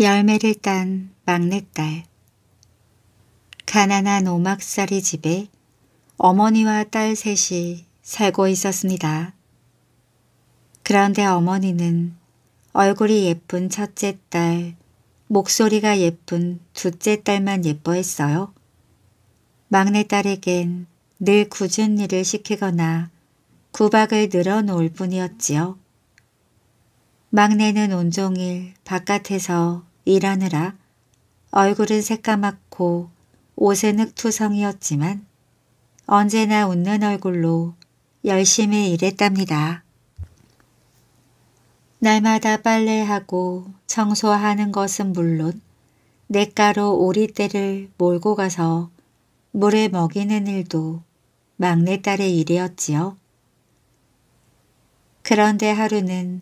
열매를 딴 막내딸 가난한 오막살이 집에 어머니와 딸 셋이 살고 있었습니다. 그런데 어머니는 얼굴이 예쁜 첫째 딸, 목소리가 예쁜 둘째 딸만 예뻐했어요. 막내딸에겐 늘 굳은 일을 시키거나 구박을 늘어놓을 뿐이었지요. 막내는 온종일 바깥에서 일하느라 얼굴은 새까맣고 옷은 흙투성이었지만 언제나 웃는 얼굴로 열심히 일했답니다. 날마다 빨래하고 청소하는 것은 물론 냇가로 오리떼를 몰고 가서 물에 먹이는 일도 막내딸의 일이었지요. 그런데 하루는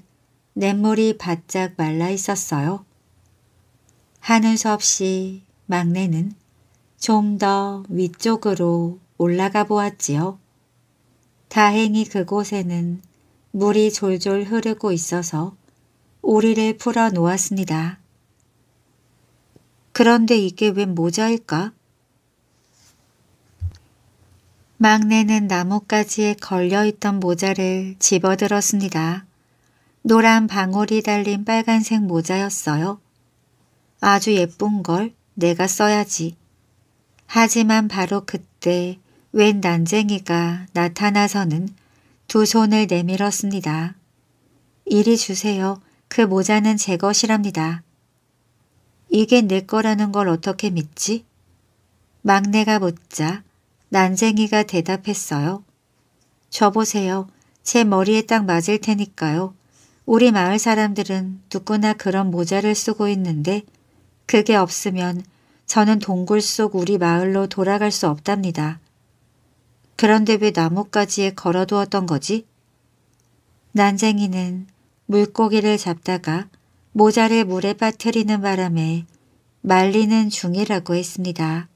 냇물이 바짝 말라 있었어요. 하늘 없이 막내는 좀 더 위쪽으로 올라가 보았지요. 다행히 그곳에는 물이 졸졸 흐르고 있어서 오리를 풀어 놓았습니다. 그런데 이게 웬 모자일까? 막내는 나뭇가지에 걸려있던 모자를 집어들었습니다. 노란 방울이 달린 빨간색 모자였어요. 아주 예쁜 걸 내가 써야지. 하지만 바로 그때 웬 난쟁이가 나타나서는 두 손을 내밀었습니다. 이리 주세요. 그 모자는 제 것이랍니다. 이게 내 거라는 걸 어떻게 믿지? 막내가 묻자 난쟁이가 대답했어요. 저보세요. 제 머리에 딱 맞을 테니까요. 우리 마을 사람들은 누구나 그런 모자를 쓰고 있는데 그게 없으면 저는 동굴 속 우리 마을로 돌아갈 수 없답니다. 그런데 왜 나뭇가지에 걸어두었던 거지? 난쟁이는 물고기를 잡다가 모자를 물에 빠뜨리는 바람에 말리는 중이라고 했습니다.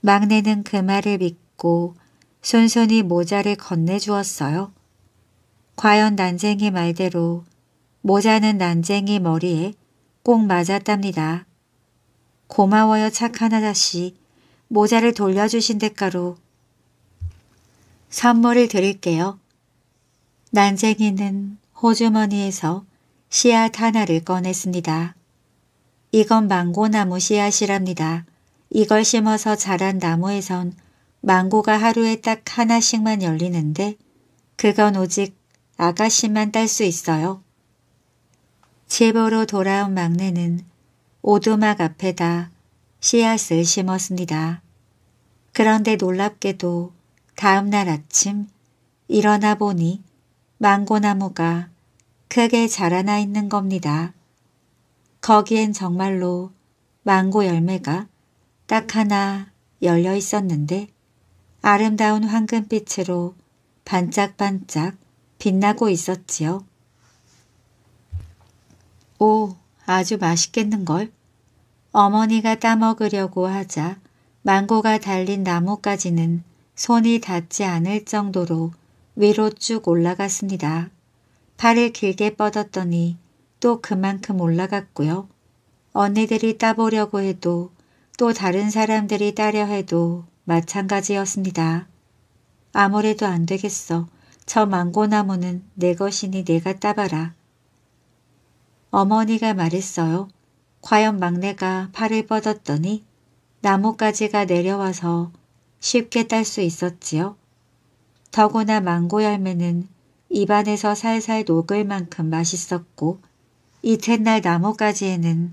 막내는 그 말을 믿고 손손이 모자를 건네주었어요. 과연 난쟁이 말대로 모자는 난쟁이 머리에 꼭 맞았답니다. 고마워요 착한 아저씨. 모자를 돌려주신 대가로 선물을 드릴게요. 난쟁이는 호주머니에서 씨앗 하나를 꺼냈습니다. 이건 망고나무 씨앗이랍니다. 이걸 심어서 자란 나무에선 망고가 하루에 딱 하나씩만 열리는데 그건 오직 아가씨만 딸 수 있어요. 집으로 돌아온 막내는 오두막 앞에다 씨앗을 심었습니다. 그런데 놀랍게도 다음 날 아침 일어나 보니 망고나무가 크게 자라나 있는 겁니다. 거기엔 정말로 망고 열매가 딱 하나 열려 있었는데 아름다운 황금빛으로 반짝반짝 빛나고 있었지요. 오, 아주 맛있겠는걸. 어머니가 따먹으려고 하자 망고가 달린 나무까지는 손이 닿지 않을 정도로 위로 쭉 올라갔습니다. 팔을 길게 뻗었더니 또 그만큼 올라갔고요. 언니들이 따보려고 해도 또 다른 사람들이 따려 해도 마찬가지였습니다. 아무래도 안 되겠어. 저 망고나무는 내 것이니 내가 따봐라. 어머니가 말했어요. 과연 막내가 팔을 뻗었더니 나뭇가지가 내려와서 쉽게 딸 수 있었지요. 더구나 망고 열매는 입안에서 살살 녹을 만큼 맛있었고 이튿날 나뭇가지에는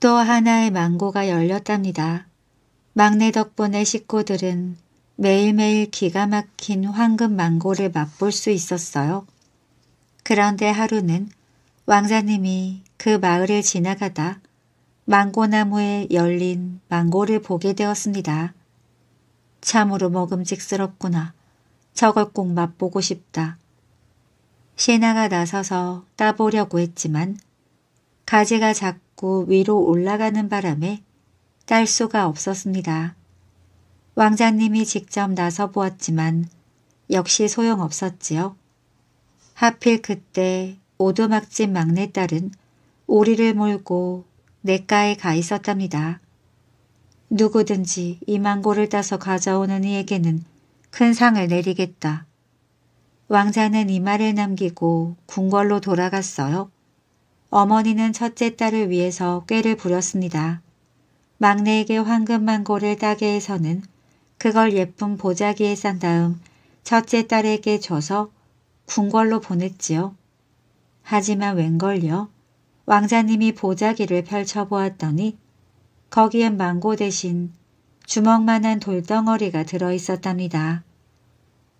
또 하나의 망고가 열렸답니다. 막내 덕분에 식구들은 매일매일 기가 막힌 황금 망고를 맛볼 수 있었어요. 그런데 하루는 왕자님이 그 마을을 지나가다 망고나무에 열린 망고를 보게 되었습니다. 참으로 먹음직스럽구나. 저걸 꼭 맛보고 싶다. 신하가 나서서 따보려고 했지만 가지가 자꾸 위로 올라가는 바람에 딸 수가 없었습니다. 왕자님이 직접 나서 보았지만 역시 소용없었지요. 하필 그때 오두막집 막내딸은 오리를 몰고 냇가에 가 있었답니다. 누구든지 이 망고를 따서 가져오는 이에게는 큰 상을 내리겠다. 왕자는 이 말을 남기고 궁궐로 돌아갔어요. 어머니는 첫째 딸을 위해서 꾀를 부렸습니다. 막내에게 황금 망고를 따게 해서는 그걸 예쁜 보자기에 싼 다음 첫째 딸에게 줘서 궁궐로 보냈지요. 하지만 웬걸요? 왕자님이 보자기를 펼쳐보았더니 거기엔 망고 대신 주먹만한 돌덩어리가 들어있었답니다.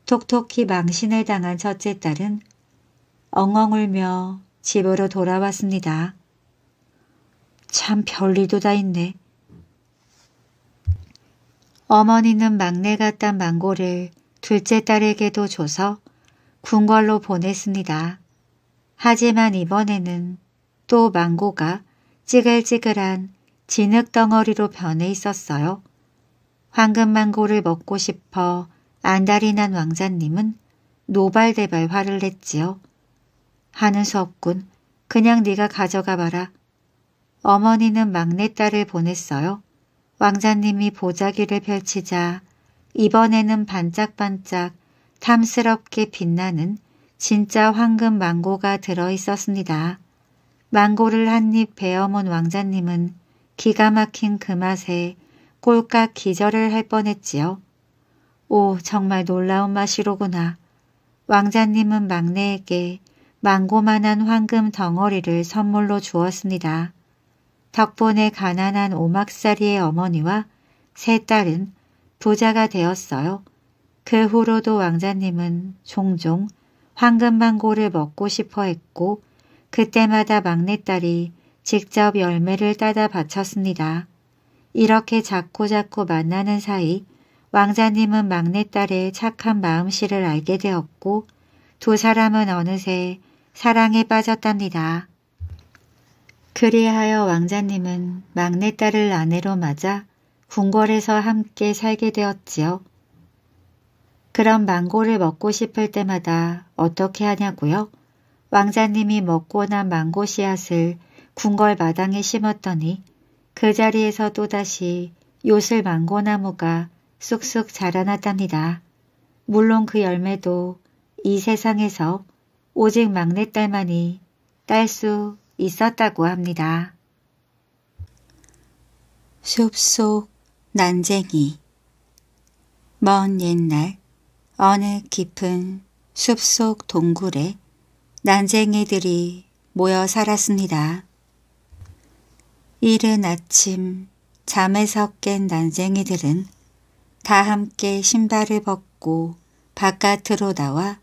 톡톡히 망신을 당한 첫째 딸은 엉엉 울며 집으로 돌아왔습니다. 참 별일도 다 있네. 어머니는 막내 같단 망고를 둘째 딸에게도 줘서 궁궐로 보냈습니다. 하지만 이번에는 또 망고가 찌글찌글한 진흙덩어리로 변해 있었어요. 황금망고를 먹고 싶어 안달이 난 왕자님은 노발대발 화를 냈지요. 하는 수 없군. 그냥 네가 가져가 봐라. 어머니는 막내딸을 보냈어요. 왕자님이 보자기를 펼치자 이번에는 반짝반짝 탐스럽게 빛나는 진짜 황금 망고가 들어있었습니다. 망고를 한 입베어먼 왕자님은 기가 막힌 그 맛에 꼴깍 기절을 할 뻔했지요. 오 정말 놀라운 맛이로구나. 왕자님은 막내에게 망고만한 황금 덩어리를 선물로 주었습니다. 덕분에 가난한 오막살이의 어머니와 세 딸은 부자가 되었어요. 그 후로도 왕자님은 종종 황금망고를 먹고 싶어 했고 그때마다 막내딸이 직접 열매를 따다 바쳤습니다. 이렇게 자꾸자꾸 만나는 사이 왕자님은 막내딸의 착한 마음씨를 알게 되었고 두 사람은 어느새 사랑에 빠졌답니다. 그리하여 왕자님은 막내딸을 아내로 맞아 궁궐에서 함께 살게 되었지요. 그런 망고를 먹고 싶을 때마다 어떻게 하냐고요? 왕자님이 먹고 난 망고 씨앗을 궁궐 마당에 심었더니 그 자리에서 또다시 요술 망고나무가 쑥쑥 자라났답니다. 물론 그 열매도 이 세상에서 오직 막내딸만이 딸 수 있었다고 합니다. 숲속 난쟁이 먼 옛날 어느 깊은 숲속 동굴에 난쟁이들이 모여 살았습니다. 이른 아침 잠에서 깬 난쟁이들은 다 함께 신발을 벗고 바깥으로 나와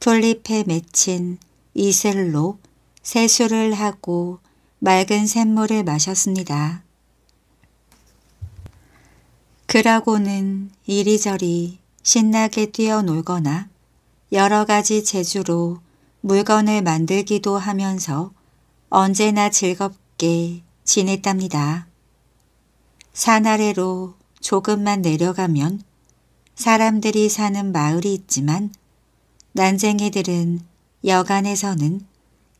풀잎에 맺힌 이슬로 세수를 하고 맑은 샘물을 마셨습니다. 그러고는 이리저리 신나게 뛰어놀거나 여러 가지 재주로 물건을 만들기도 하면서 언제나 즐겁게 지냈답니다. 산 아래로 조금만 내려가면 사람들이 사는 마을이 있지만 난쟁이들은 여간에서는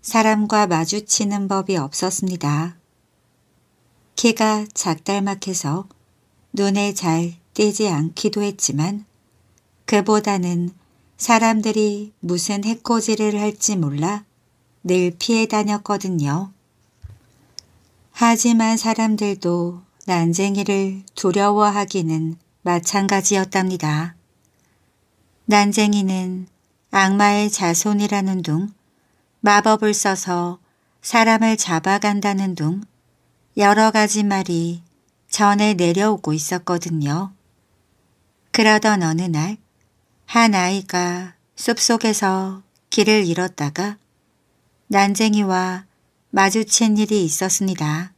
사람과 마주치는 법이 없었습니다. 키가 작달막해서 눈에 잘 띄지 않기도 했지만 그보다는 사람들이 무슨 해코지를 할지 몰라 늘 피해 다녔거든요. 하지만 사람들도 난쟁이를 두려워하기는 마찬가지였답니다. 난쟁이는 악마의 자손이라는 둥 마법을 써서 사람을 잡아간다는 둥 여러 가지 말이 전에 내려오고 있었거든요. 그러던 어느 날한 아이가 숲속에서 길을 잃었다가 난쟁이와 마주친 일이 있었습니다.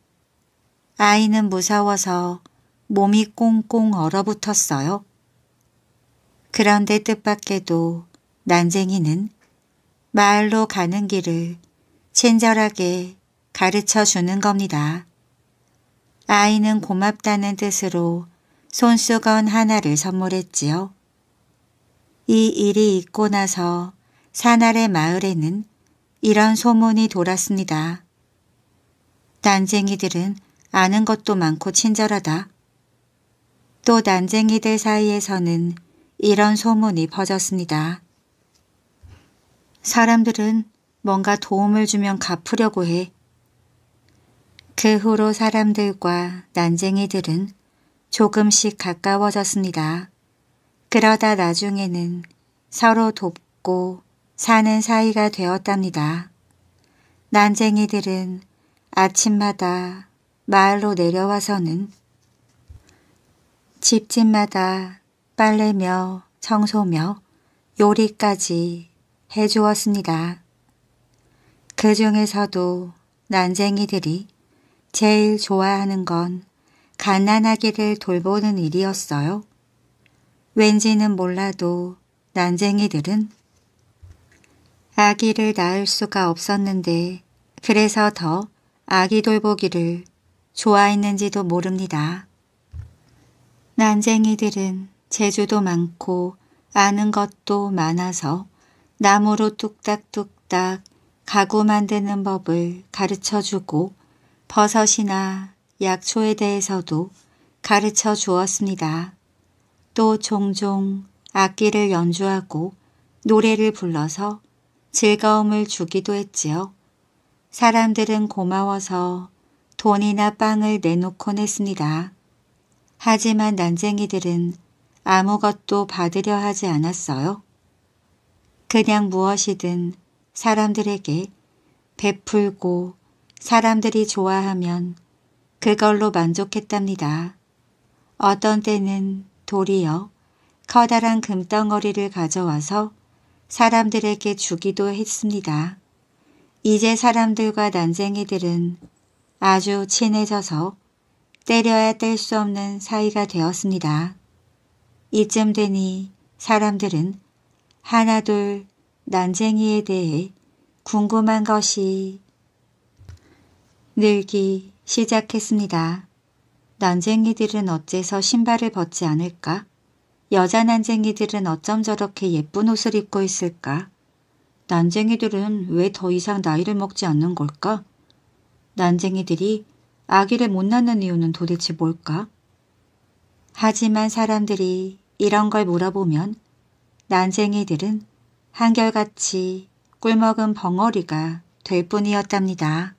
아이는 무서워서 몸이 꽁꽁 얼어붙었어요. 그런데 뜻밖에도 난쟁이는 마을로 가는 길을 친절하게 가르쳐 주는 겁니다. 아이는 고맙다는 뜻으로 손수건 하나를 선물했지요. 이 일이 있고 나서 사나래 마을에는 이런 소문이 돌았습니다. 난쟁이들은 아는 것도 많고 친절하다. 또 난쟁이들 사이에서는 이런 소문이 퍼졌습니다. 사람들은 뭔가 도움을 주면 갚으려고 해. 그 후로 사람들과 난쟁이들은 조금씩 가까워졌습니다. 그러다 나중에는 서로 돕고 사는 사이가 되었답니다. 난쟁이들은 아침마다 마을로 내려와서는 집집마다 빨래며 청소며 요리까지 해주었습니다. 그 중에서도 난쟁이들이 제일 좋아하는 건 가난하기를 돌보는 일이었어요. 왠지는 몰라도 난쟁이들은 아기를 낳을 수가 없었는데 그래서 더 아기 돌보기를 좋아했는지도 모릅니다. 난쟁이들은 재주도 많고 아는 것도 많아서 나무로 뚝딱뚝딱 가구 만드는 법을 가르쳐주고 버섯이나 약초에 대해서도 가르쳐 주었습니다. 또 종종 악기를 연주하고 노래를 불러서 즐거움을 주기도 했지요. 사람들은 고마워서 돈이나 빵을 내놓곤 했습니다. 하지만 난쟁이들은 아무것도 받으려 하지 않았어요. 그냥 무엇이든 사람들에게 베풀고 사람들이 좋아하면 그걸로 만족했답니다. 어떤 때는 돌이여 커다란 금덩어리를 가져와서 사람들에게 주기도 했습니다. 이제 사람들과 난쟁이들은 아주 친해져서 때려야 뗄 수 없는 사이가 되었습니다. 이쯤 되니 사람들은 하나둘 난쟁이에 대해 궁금한 것이 늘기 시작했습니다. 난쟁이들은 어째서 신발을 벗지 않을까? 여자 난쟁이들은 어쩜 저렇게 예쁜 옷을 입고 있을까? 난쟁이들은 왜 더 이상 나이를 먹지 않는 걸까? 난쟁이들이 아기를 못 낳는 이유는 도대체 뭘까? 하지만 사람들이 이런 걸 물어보면 난쟁이들은 한결같이 꿀먹은 벙어리가 될 뿐이었답니다.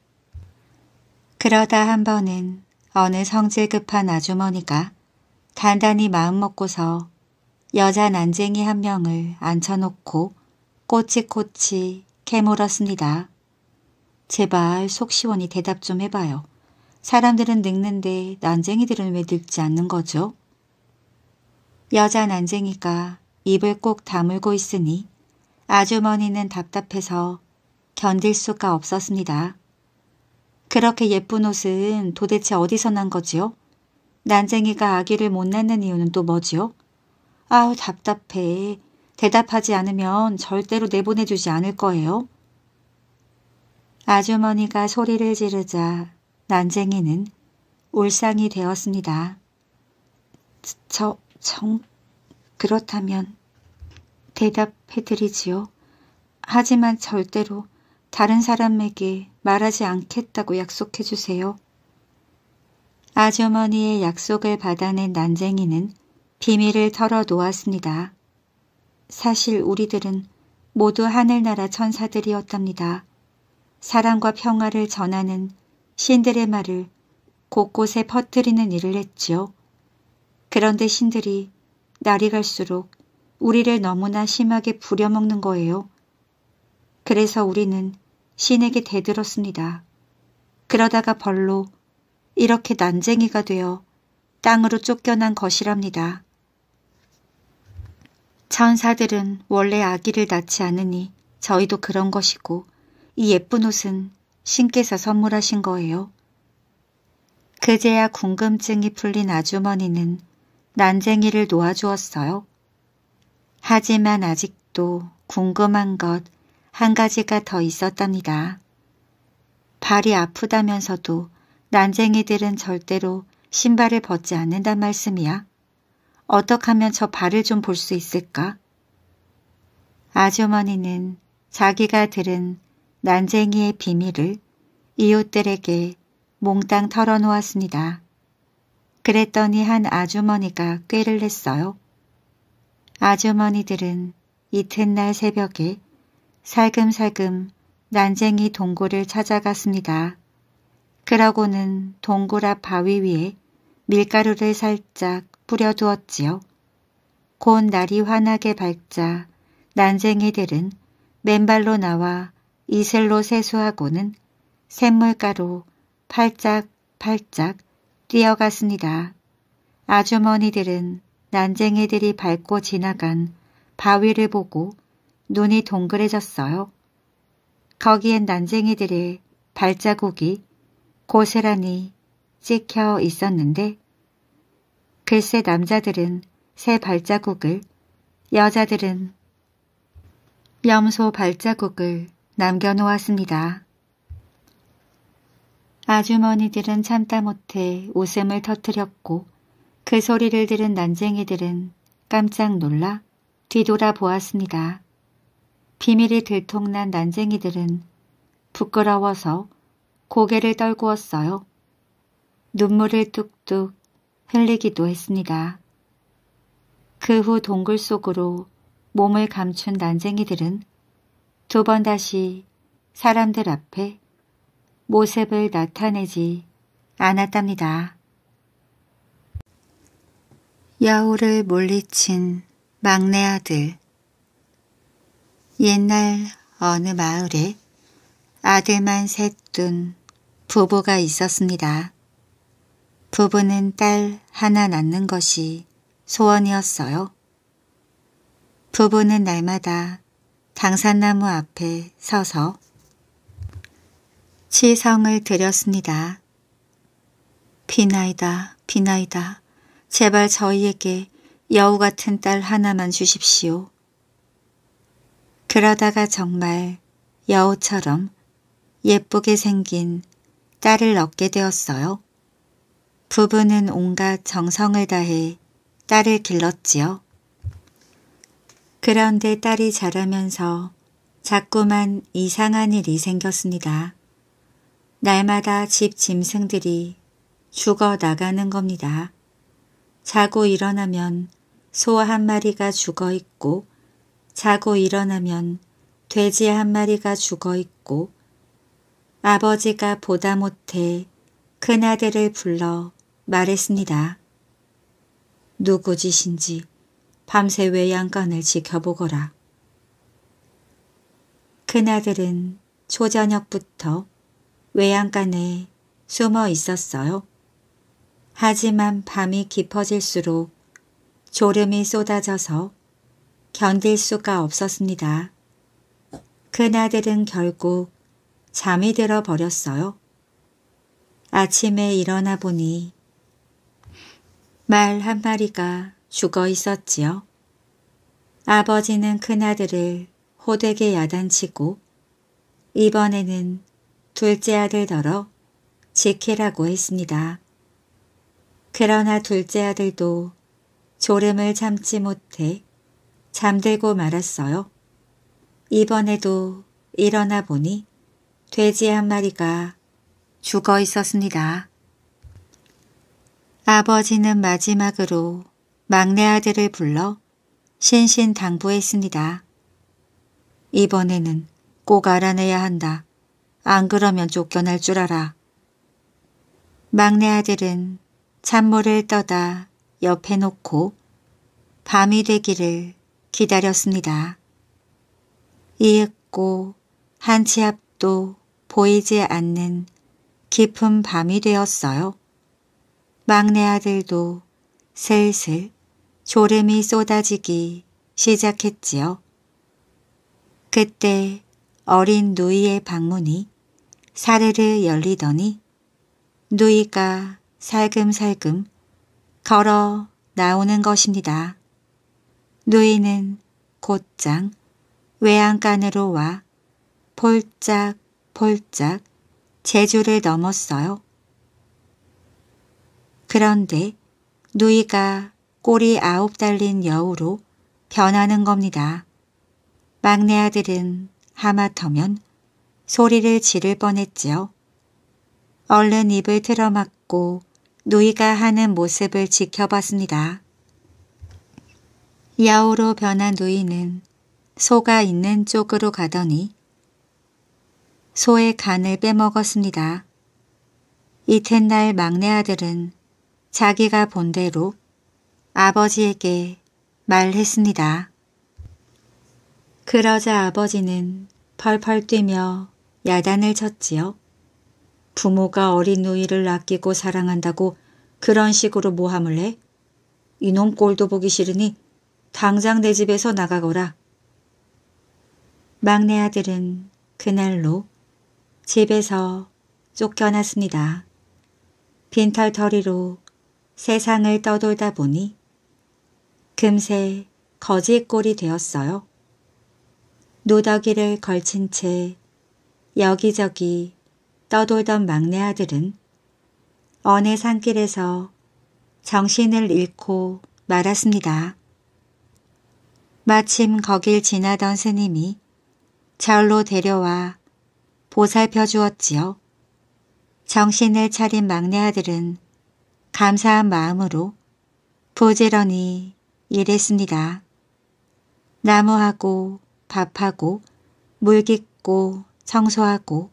그러다 한 번은 어느 성질 급한 아주머니가 단단히 마음먹고서 여자 난쟁이 한 명을 앉혀놓고 꼬치꼬치 캐물었습니다. 제발 속 시원히 대답 좀 해봐요. 사람들은 늙는데 난쟁이들은 왜 늙지 않는 거죠? 여자 난쟁이가 입을 꼭 다물고 있으니 아주머니는 답답해서 견딜 수가 없었습니다. 그렇게 예쁜 옷은 도대체 어디서 난 거지요? 난쟁이가 아기를 못 낳는 이유는 또 뭐지요? 아우 답답해. 대답하지 않으면 절대로 내보내주지 않을 거예요. 아주머니가 소리를 지르자 난쟁이는 울상이 되었습니다. 저, 정, 그렇다면 대답해드리지요. 하지만 절대로 다른 사람에게 말하지 않겠다고 약속해 주세요. 아주머니의 약속을 받아낸 난쟁이는 비밀을 털어놓았습니다. 사실 우리들은 모두 하늘나라 천사들이었답니다. 사랑과 평화를 전하는 신들의 말을 곳곳에 퍼뜨리는 일을 했지요. 그런데 신들이 날이 갈수록 우리를 너무나 심하게 부려먹는 거예요. 그래서 우리는 신에게 대들었습니다. 그러다가 벌로 이렇게 난쟁이가 되어 땅으로 쫓겨난 것이랍니다. 천사들은 원래 아기를 낳지 않으니 저희도 그런 것이고 이 예쁜 옷은 신께서 선물하신 거예요. 그제야 궁금증이 풀린 아주머니는 난쟁이를 놓아주었어요. 하지만 아직도 궁금한 것한 가지가 더 있었답니다. 발이 아프다면서도 난쟁이들은 절대로 신발을 벗지 않는단 말씀이야. 어떻게 하면 저 발을 좀 볼 수 있을까? 아주머니는 자기가 들은 난쟁이의 비밀을 이웃들에게 몽땅 털어놓았습니다. 그랬더니 한 아주머니가 꾀를 냈어요. 아주머니들은 이튿날 새벽에 살금살금 난쟁이 동굴을 찾아갔습니다. 그러고는 동굴 앞 바위 위에 밀가루를 살짝 뿌려두었지요. 곧 날이 환하게 밝자 난쟁이들은 맨발로 나와 이슬로 세수하고는 샘물가로 팔짝팔짝 뛰어갔습니다. 아주머니들은 난쟁이들이 밟고 지나간 바위를 보고 눈이 동그래졌어요. 거기엔 난쟁이들의 발자국이 고스란히 찍혀 있었는데 글쎄 남자들은 새 발자국을 여자들은 염소 발자국을 남겨놓았습니다. 아주머니들은 참다 못해 웃음을 터뜨렸고 그 소리를 들은 난쟁이들은 깜짝 놀라 뒤돌아보았습니다. 비밀이 들통난 난쟁이들은 부끄러워서 고개를 떨구었어요. 눈물을 뚝뚝 흘리기도 했습니다. 그 후 동굴 속으로 몸을 감춘 난쟁이들은 두 번 다시 사람들 앞에 모습을 나타내지 않았답니다. 야호를 몰리친 막내 아들 옛날 어느 마을에 아들만 셋 둔 부부가 있었습니다. 부부는 딸 하나 낳는 것이 소원이었어요. 부부는 날마다 당산나무 앞에 서서 치성을 드렸습니다. 비나이다, 비나이다. 제발 저희에게 여우 같은 딸 하나만 주십시오. 그러다가 정말 여우처럼 예쁘게 생긴 딸을 얻게 되었어요. 부부는 온갖 정성을 다해 딸을 길렀지요. 그런데 딸이 자라면서 자꾸만 이상한 일이 생겼습니다. 날마다 집 짐승들이 죽어 나가는 겁니다. 자고 일어나면 소 한 마리가 죽어 있고 자고 일어나면 돼지 한 마리가 죽어 있고 아버지가 보다 못해 큰아들을 불러 말했습니다. 누구 짓인지 밤새 외양간을 지켜보거라. 큰아들은 초저녁부터 외양간에 숨어 있었어요. 하지만 밤이 깊어질수록 졸음이 쏟아져서 견딜 수가 없었습니다. 큰아들은 결국 잠이 들어 버렸어요. 아침에 일어나 보니 말 한 마리가 죽어 있었지요. 아버지는 큰아들을 호되게 야단치고 이번에는 둘째 아들더러 지키라고 했습니다. 그러나 둘째 아들도 졸음을 참지 못해 잠들고 말았어요. 이번에도 일어나 보니 돼지 한 마리가 죽어 있었습니다. 아버지는 마지막으로 막내 아들을 불러 신신당부했습니다. 이번에는 꼭 알아내야 한다. 안 그러면 쫓겨날 줄 알아. 막내 아들은 찬물을 떠다 옆에 놓고 밤이 되기를 기다렸습니다. 이윽고 한 치 앞도 보이지 않는 깊은 밤이 되었어요. 막내 아들도 슬슬 졸음이 쏟아지기 시작했지요. 그때 어린 누이의 방문이 사르르 열리더니 누이가 살금살금 걸어 나오는 것입니다. 누이는 곧장 외양간으로 와볼짝볼짝 폴짝 제주를 넘었어요. 그런데 누이가 꼬리 아홉 달린 여우로 변하는 겁니다. 막내 아들은 하마터면 소리를 지를 뻔했지요. 얼른 입을 틀어막고 누이가 하는 모습을 지켜봤습니다. 야오로 변한 누이는 소가 있는 쪽으로 가더니 소의 간을 빼먹었습니다. 이튿날 막내 아들은 자기가 본 대로 아버지에게 말했습니다. 그러자 아버지는 펄펄 뛰며 야단을 쳤지요. 부모가 어린 누이를 아끼고 사랑한다고 그런 식으로 모함을 해? 이놈 꼴도 보기 싫으니 당장 내 집에서 나가거라. 막내 아들은 그날로 집에서 쫓겨났습니다. 빈털터리로 세상을 떠돌다 보니 금세 거지꼴이 되었어요. 노더기를 걸친 채 여기저기 떠돌던 막내 아들은 어느 산길에서 정신을 잃고 말았습니다. 마침 거길 지나던 스님이 절로 데려와 보살펴 주었지요. 정신을 차린 막내 아들은 감사한 마음으로 부지런히 일했습니다. 나무하고 밥하고 물 깃고 청소하고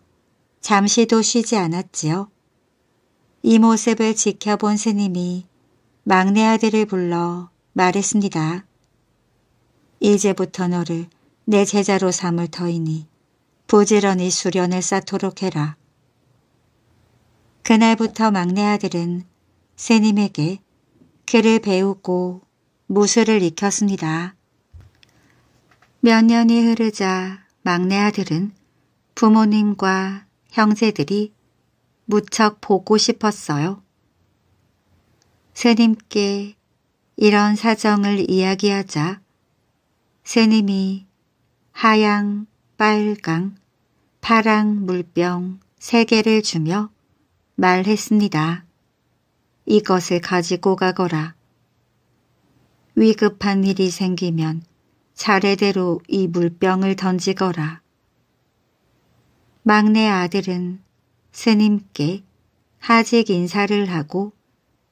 잠시도 쉬지 않았지요. 이 모습을 지켜본 스님이 막내 아들을 불러 말했습니다. 이제부터 너를 내 제자로 삼을 터이니 부지런히 수련을 쌓도록 해라. 그날부터 막내 아들은 새님에게 글을 배우고 무술을 익혔습니다. 몇 년이 흐르자 막내 아들은 부모님과 형제들이 무척 보고 싶었어요. 스님께 이런 사정을 이야기하자 새님이 하양, 빨강, 파랑 물병 세 개를 주며 말했습니다. 이것을 가지고 가거라. 위급한 일이 생기면 차례대로 이 물병을 던지거라. 막내 아들은 스님께 하직 인사를 하고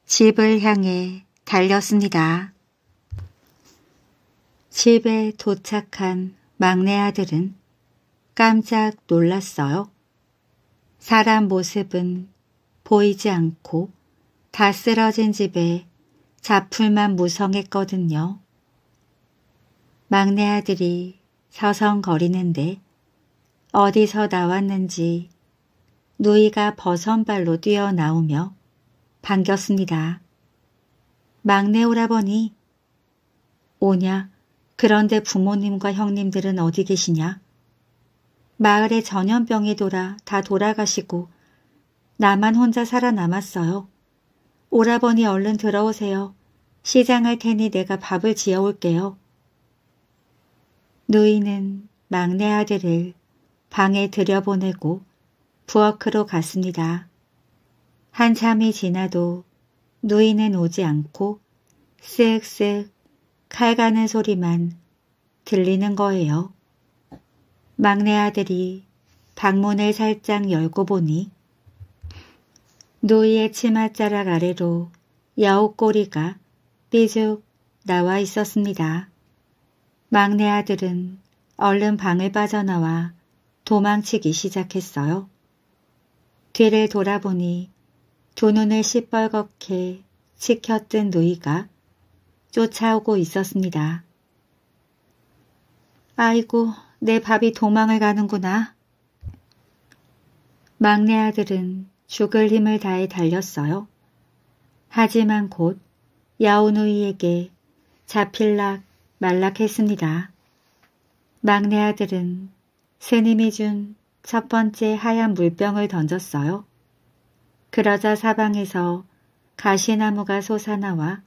집을 향해 달렸습니다. 집에 도착한 막내 아들은 깜짝 놀랐어요. 사람 모습은 보이지 않고 다 쓰러진 집에 자풀만 무성했거든요. 막내 아들이 서성거리는데 어디서 나왔는지 누이가 버선발로 뛰어나오며 반겼습니다. 막내 오라버니 오냐 그런데 부모님과 형님들은 어디 계시냐? 마을에 전염병이 돌아 다 돌아가시고 나만 혼자 살아남았어요. 오라버니 얼른 들어오세요. 시장할 테니 내가 밥을 지어올게요. 누이는 막내 아들을 방에 들여보내고 부엌으로 갔습니다. 한참이 지나도 누이는 오지 않고 쓱쓱 칼 가는 소리만 들리는 거예요. 막내 아들이 방문을 살짝 열고 보니 노이의 치맛자락 아래로 야옥꼬리가 삐죽 나와 있었습니다. 막내 아들은 얼른 방을 빠져나와 도망치기 시작했어요. 뒤를 돌아보니 두 눈을 시뻘겋게 치켰던 노이가 쫓아오고 있었습니다. 아이고, 내 밥이 도망을 가는구나. 막내 아들은 죽을 힘을 다해 달렸어요. 하지만 곧 야오누이에게 잡힐락 말락했습니다. 막내 아들은 스님이 준 첫 번째 하얀 물병을 던졌어요. 그러자 사방에서 가시나무가 솟아나와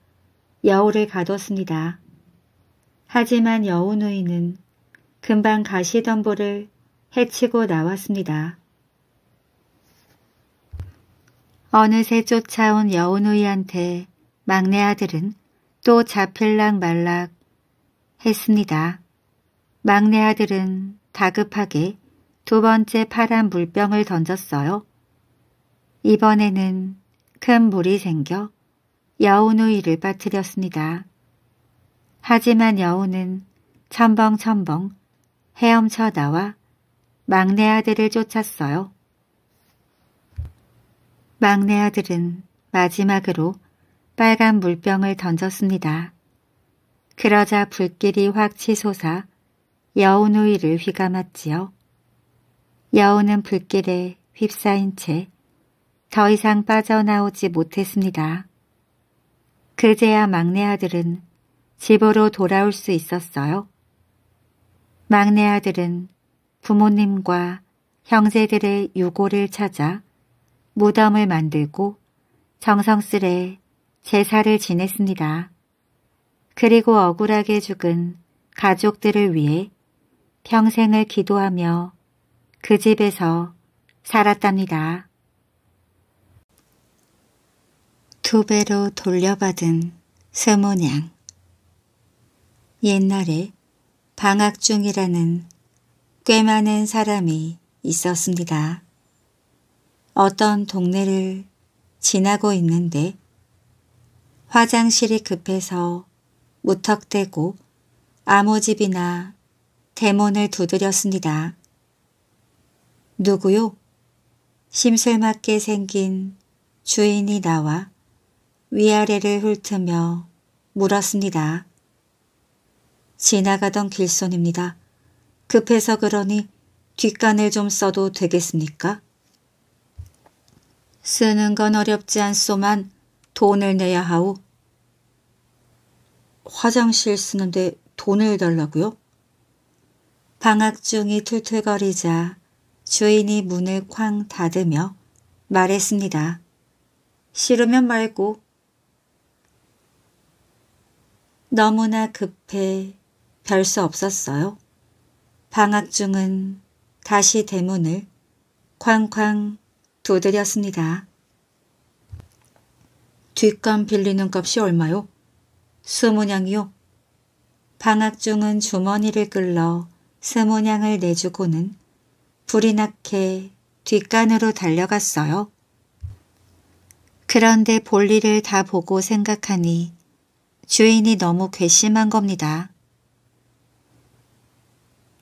여우를 가뒀습니다. 하지만 여우 누이는 금방 가시덤불을 해치고 나왔습니다. 어느새 쫓아온 여우 누이한테 막내 아들은 또잡힐랑 말락 했습니다. 막내 아들은 다급하게 두 번째 파란 물병을 던졌어요. 이번에는 큰 물이 생겨 여우누이를 빠뜨렸습니다. 하지만 여우는 첨벙첨벙 헤엄쳐 나와 막내 아들을 쫓았어요. 막내 아들은 마지막으로 빨간 물병을 던졌습니다. 그러자 불길이 확 치솟아 여우누이를 휘감았지요. 여우는 불길에 휩싸인 채 더 이상 빠져나오지 못했습니다. 그제야 막내 아들은 집으로 돌아올 수 있었어요. 막내 아들은 부모님과 형제들의 유골을 찾아 무덤을 만들고 정성스레 제사를 지냈습니다. 그리고 억울하게 죽은 가족들을 위해 평생을 기도하며 그 집에서 살았답니다. 두 배로 돌려받은 세모냥 옛날에 방학 중이라는 꽤 많은 사람이 있었습니다. 어떤 동네를 지나고 있는데 화장실이 급해서 무턱대고 아무 집이나 대문을 두드렸습니다. 누구요? 심술맞게 생긴 주인이 나와 위아래를 훑으며 물었습니다. 지나가던 길손입니다. 급해서 그러니 뒷간을 좀 써도 되겠습니까? 쓰는 건 어렵지 않소만 돈을 내야 하오. 화장실 쓰는데 돈을 달라고요? 방학중이 툴툴거리자 주인이 문을 쾅 닫으며 말했습니다. 싫으면 말고 너무나 급해 별 수 없었어요. 방학 중은 다시 대문을 쾅쾅 두드렸습니다. 뒷감 빌리는 값이 얼마요? 스모냥이요? 방학 중은 주머니를 끌러 스모냥을 내주고는 불이 나게 뒷간으로 달려갔어요. 그런데 볼일을 다 보고 생각하니 주인이 너무 괘씸한 겁니다.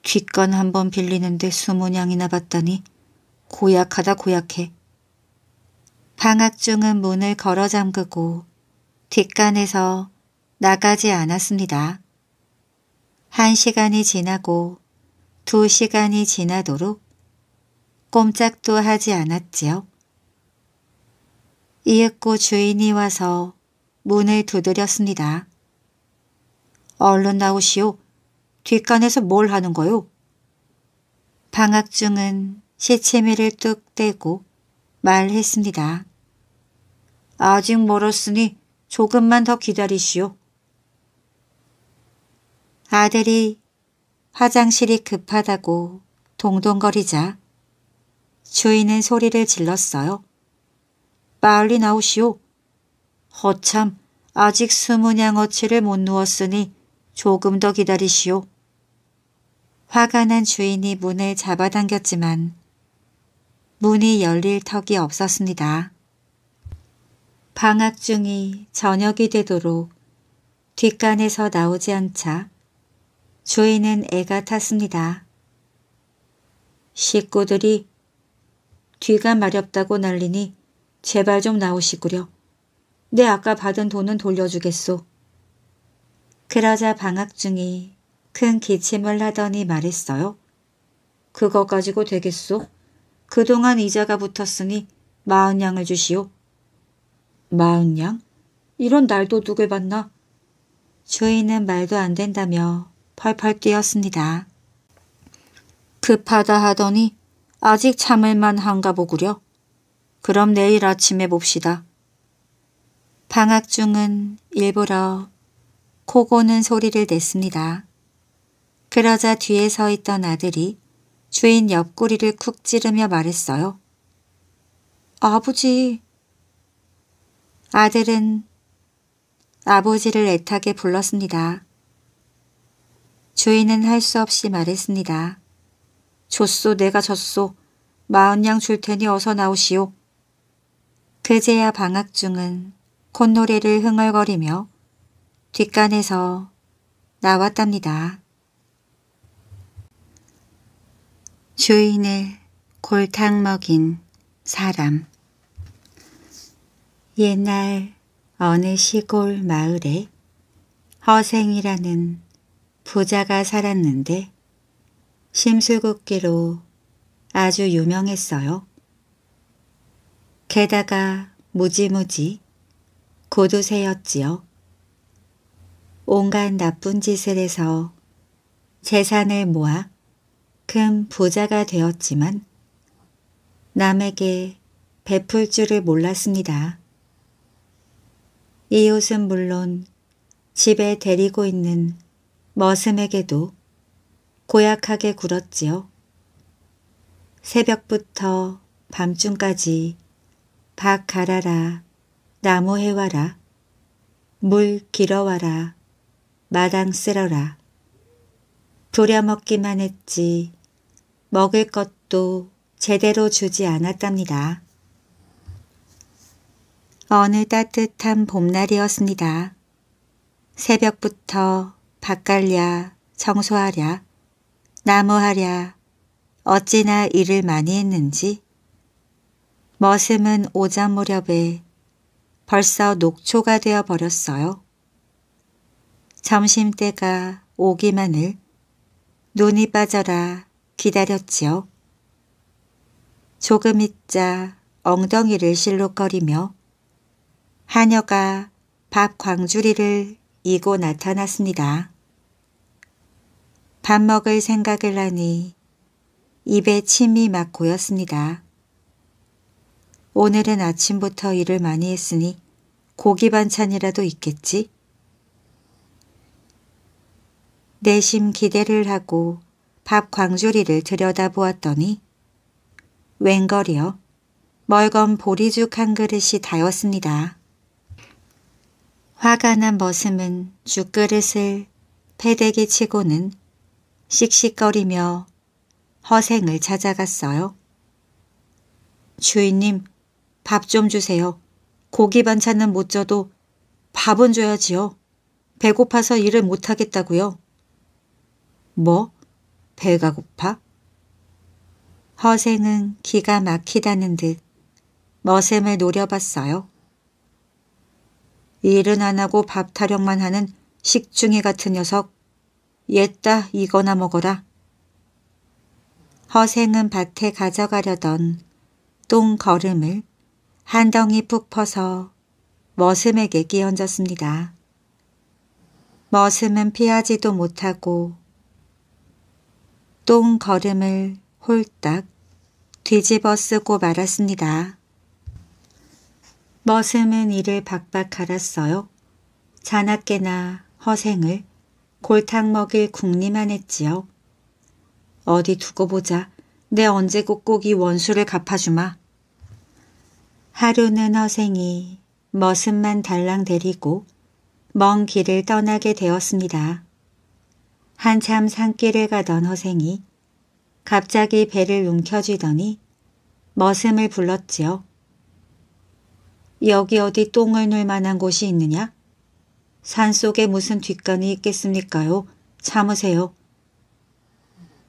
귓건한번 빌리는데 수문냥이나 봤다니 고약하다 고약해. 방학중은 문을 걸어 잠그고 뒷간에서 나가지 않았습니다. 한 시간이 지나고 두 시간이 지나도록 꼼짝도 하지 않았지요. 이윽고 주인이 와서 문을 두드렸습니다. 얼른 나오시오. 뒷간에서 뭘 하는 거요? 방학중은 시치미를 뚝 떼고 말했습니다. 아직 멀었으니 조금만 더 기다리시오. 아들이 화장실이 급하다고 동동거리자 주인은 소리를 질렀어요. 빨리 나오시오. 허참, 아직 스무 냥 어치를 못 누웠으니 조금 더 기다리시오. 화가 난 주인이 문을 잡아당겼지만 문이 열릴 턱이 없었습니다. 방학 중이 저녁이 되도록 뒷간에서 나오지 않자 주인은 애가 탔습니다. 식구들이 뒤가 마렵다고 난리니 제발 좀 나오시구려. 내 아까 받은 돈은 돌려주겠소. 그러자 방학 중이 큰 기침을 하더니 말했어요. 그거 가지고 되겠소? 그동안 이자가 붙었으니 마흔 냥을 주시오. 마흔 냥 이런 날도 누굴 봤나? 주인은 말도 안 된다며 펄펄 뛰었습니다. 급하다 하더니 아직 참을 만한가 보구려. 그럼 내일 아침에 봅시다. 방학 중은 일부러 코 고는 소리를 냈습니다. 그러자 뒤에 서 있던 아들이 주인 옆구리를 쿡 찌르며 말했어요. 아버지. 아들은 아버지를 애타게 불렀습니다. 주인은 할 수 없이 말했습니다. 줬소 내가 졌소. 마흔냥 줄 테니 어서 나오시오. 그제야 방학 중은 콧노래를 흥얼거리며 뒷간에서 나왔답니다. 주인을 골탕 먹인 사람 옛날 어느 시골 마을에 허생이라는 부자가 살았는데 심술궂기로 아주 유명했어요. 게다가 무지무지 고두새였지요. 온갖 나쁜 짓을 해서 재산을 모아 큰 부자가 되었지만 남에게 베풀 줄을 몰랐습니다. 이웃은 물론 집에 데리고 있는 머슴에게도 고약하게 굴었지요. 새벽부터 밤중까지 박 갈아라, 나무 해와라. 물 길어와라. 마당 쓸어라. 부려먹기만 했지 먹을 것도 제대로 주지 않았답니다. 어느 따뜻한 봄날이었습니다. 새벽부터 밭갈랴, 청소하랴, 나무하랴, 어찌나 일을 많이 했는지 머슴은 오전 무렵에 벌써 녹초가 되어 버렸어요. 점심때가 오기만을 눈이 빠져라 기다렸지요. 조금 있자 엉덩이를 실룩거리며 하녀가 밥 광주리를 이고 나타났습니다. 밥 먹을 생각을 하니 입에 침이 막 고였습니다. 오늘은 아침부터 일을 많이 했으니 고기 반찬이라도 있겠지? 내심 기대를 하고 밥 광주리를 들여다보았더니 웬걸이여 멀건 보리죽 한 그릇이 다였습니다. 화가 난 머슴은 죽그릇을 패대기 치고는 씩씩거리며 허생을 찾아갔어요. 주인님, 밥좀 주세요. 고기 반찬은 못 줘도 밥은 줘야지요. 배고파서 일을 못하겠다고요. 뭐? 배가 고파? 허생은 기가 막히다는 듯 머슴을 노려봤어요. 일은 안 하고 밥 타령만 하는 식중이 같은 녀석. 옛다 이거나 먹어라. 허생은 밭에 가져가려던 똥걸음을 한 덩이 푹 퍼서 머슴에게 끼얹었습니다. 머슴은 피하지도 못하고 똥 걸음을 홀딱 뒤집어 쓰고 말았습니다. 머슴은 이를 박박 갈았어요. 자나깨나 허생을 골탕 먹일 궁리만 했지요. 어디 두고 보자. 내 언제 꼭꼭 이 원수를 갚아주마. 하루는 허생이 머슴만 달랑 데리고 먼 길을 떠나게 되었습니다. 한참 산길을 가던 허생이 갑자기 배를 움켜쥐더니 머슴을 불렀지요. 여기 어디 똥을 눌 만한 곳이 있느냐? 산속에 무슨 뒷간이 있겠습니까요? 참으세요.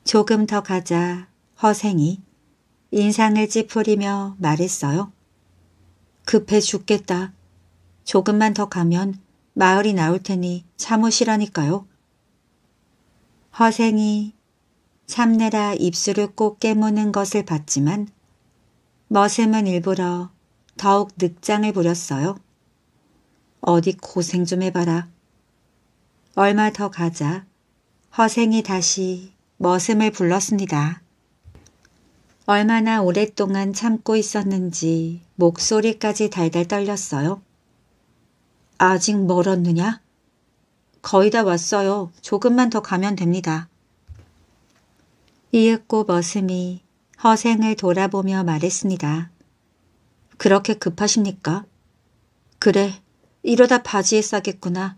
조금 더 가자 허생이 인상을 찌푸리며 말했어요. 급해 죽겠다. 조금만 더 가면 마을이 나올 테니 참으시라니까요. 허생이 참내라 입술을 꼭 깨무는 것을 봤지만 머슴은 일부러 더욱 늑장을 부렸어요. 어디 고생 좀 해봐라. 얼마 더 가자 허생이 다시 머슴을 불렀습니다. 얼마나 오랫동안 참고 있었는지 목소리까지 달달 떨렸어요. 아직 멀었느냐? 거의 다 왔어요. 조금만 더 가면 됩니다. 이윽고 머슴이 허생을 돌아보며 말했습니다. 그렇게 급하십니까? 그래, 이러다 바지에 싸겠구나.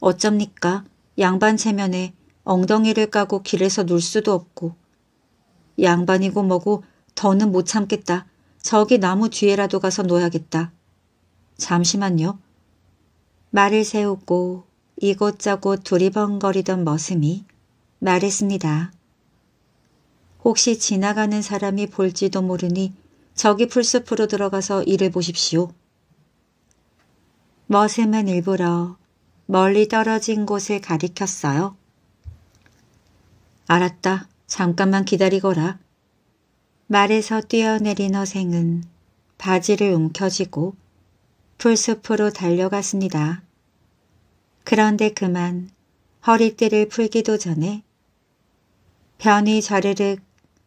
어쩝니까? 양반 체면에 엉덩이를 까고 길에서 눌 수도 없고 양반이고 뭐고 더는 못 참겠다. 저기 나무 뒤에라도 가서 놓아야겠다. 잠시만요. 말을 세우고 이곳저곳 두리번거리던 머슴이 말했습니다. 혹시 지나가는 사람이 볼지도 모르니 저기 풀숲으로 들어가서 일을 보십시오. 머슴은 일부러 멀리 떨어진 곳을 가리켰어요. 알았다. 잠깐만 기다리거라. 말에서 뛰어내린 어생은 바지를 움켜쥐고 풀숲으로 달려갔습니다. 그런데 그만 허리띠를 풀기도 전에 변이 저르륵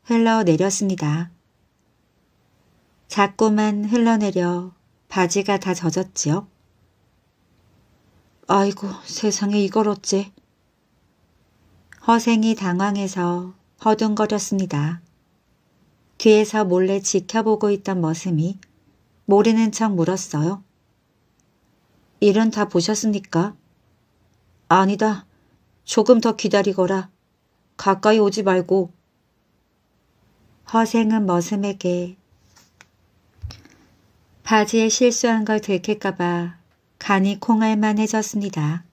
흘러내렸습니다. 자꾸만 흘러내려 바지가 다 젖었지요. 아이고 세상에 이걸 어째. 허생이 당황해서 허둥거렸습니다. 뒤에서 몰래 지켜보고 있던 머슴이 모르는 척 물었어요. 일은 다 보셨습니까? 아니다. 조금 더 기다리거라. 가까이 오지 말고. 허생은 머슴에게 바지에 실수한 걸 들킬까봐 간이 콩알만해졌습니다.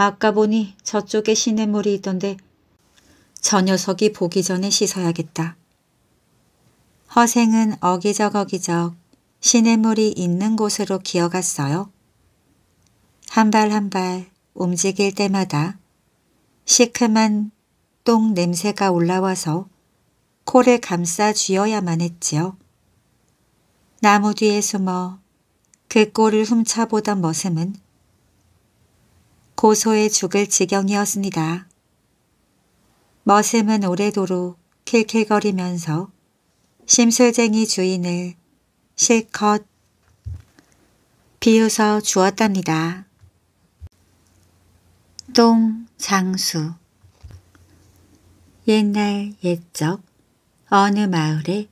아까 보니 저쪽에 시냇물이 있던데 저 녀석이 보기 전에 씻어야겠다. 허생은 어기적 어기적 시냇물이 있는 곳으로 기어갔어요. 한 발 한 발 움직일 때마다 시큼한 똥 냄새가 올라와서 코를 감싸 쥐어야만 했지요. 나무 뒤에 숨어 그 꼴을 훔쳐보던 머슴은 고소해 죽을 지경이었습니다. 머슴은 오래도록 킬킬거리면서 심술쟁이 주인을 실컷 비웃어 주었답니다. 똥 장수 옛날 옛적 어느 마을에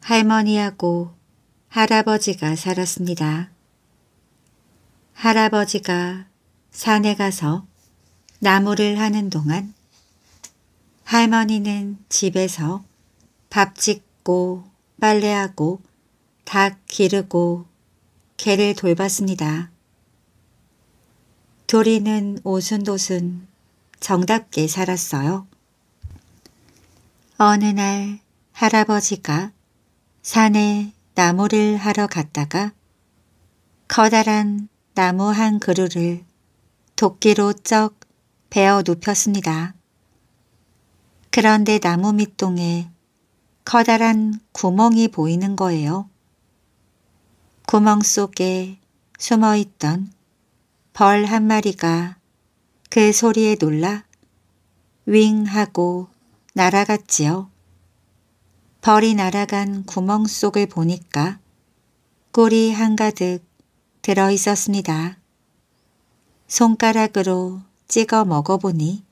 할머니하고 할아버지가 살았습니다. 할아버지가 산에 가서 나무를 하는 동안 할머니는 집에서 밥 짓고 빨래하고 닭 기르고 개를 돌봤습니다. 도리는 오순도순 정답게 살았어요. 어느 날 할아버지가 산에 나무를 하러 갔다가 커다란 나무 한 그루를 도끼로 쩍 베어 눕혔습니다. 그런데 나무 밑동에 커다란 구멍이 보이는 거예요. 구멍 속에 숨어있던 벌 한 마리가 그 소리에 놀라 윙 하고 날아갔지요. 벌이 날아간 구멍 속을 보니까 꿀이 한가득 들어있었습니다. 손가락으로 찍어 먹어보니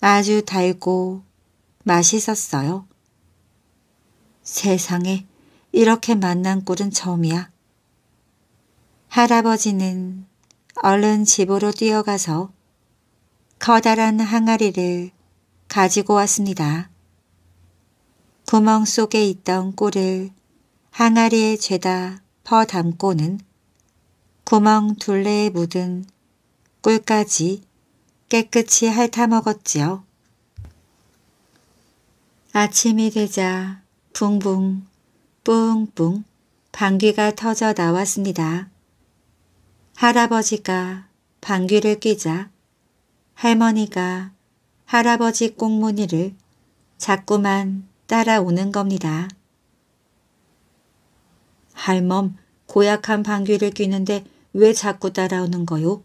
아주 달고 맛있었어요. 세상에 이렇게 만난 꿀은 처음이야. 할아버지는 얼른 집으로 뛰어가서 커다란 항아리를 가지고 왔습니다. 구멍 속에 있던 꿀을 항아리에 죄다 퍼담고는 구멍 둘레에 묻은 꿀까지 깨끗이 핥아먹었지요. 아침이 되자 붕붕 뿡뿡 방귀가 터져 나왔습니다. 할아버지가 방귀를 뀌자 할머니가 할아버지 꽁무니를 자꾸만 따라오는 겁니다. 할멈, 고약한 방귀를 뀌는데 왜 자꾸 따라오는 거요?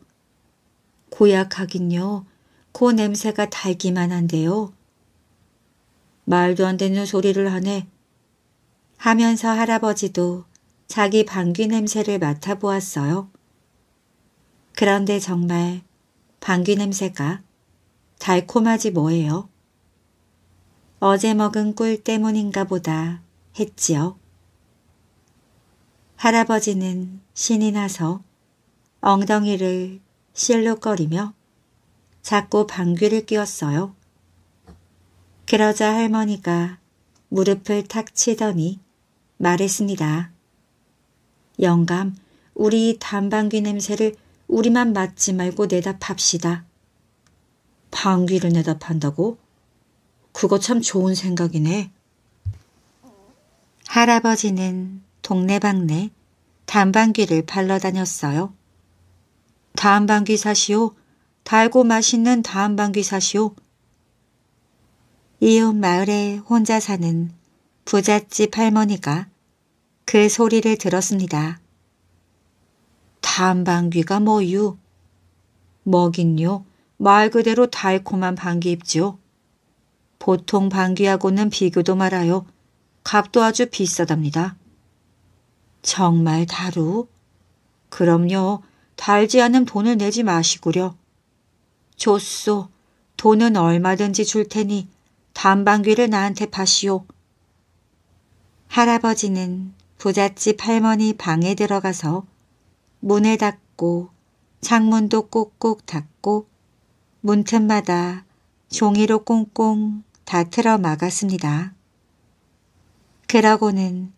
고약하긴요. 코 그 냄새가 달기만 한데요. 말도 안 되는 소리를 하네. 하면서 할아버지도 자기 방귀 냄새를 맡아보았어요. 그런데 정말 방귀 냄새가 달콤하지 뭐예요. 어제 먹은 꿀 때문인가 보다 했지요. 할아버지는 신이 나서 엉덩이를 실룩거리며 자꾸 방귀를 뀌었어요. 그러자 할머니가 무릎을 탁 치더니 말했습니다. 영감, 우리 단방귀 냄새를 우리만 맡지 말고 내다 팝시다. 방귀를 내다 판다고? 그거 참 좋은 생각이네. 할아버지는 동네방네 단방귀를 팔러 다녔어요. 다음방귀 사시오. 달고 맛있는 다음방귀 사시오. 이웃 마을에 혼자 사는 부잣집 할머니가 그 소리를 들었습니다. 다음방귀가 뭐유? 먹인요. 말 그대로 달콤한 방귀 입지요. 보통 방귀하고는 비교도 말아요. 값도 아주 비싸답니다. 정말 다루? 그럼요. 달지 않은 돈을 내지 마시구려. 좋소. 돈은 얼마든지 줄 테니 단방귀를 나한테 파시오. 할아버지는 부잣집 할머니 방에 들어가서 문을 닫고 창문도 꼭꼭 닫고 문틈마다 종이로 꽁꽁 다 틀어 막았습니다. 그러고는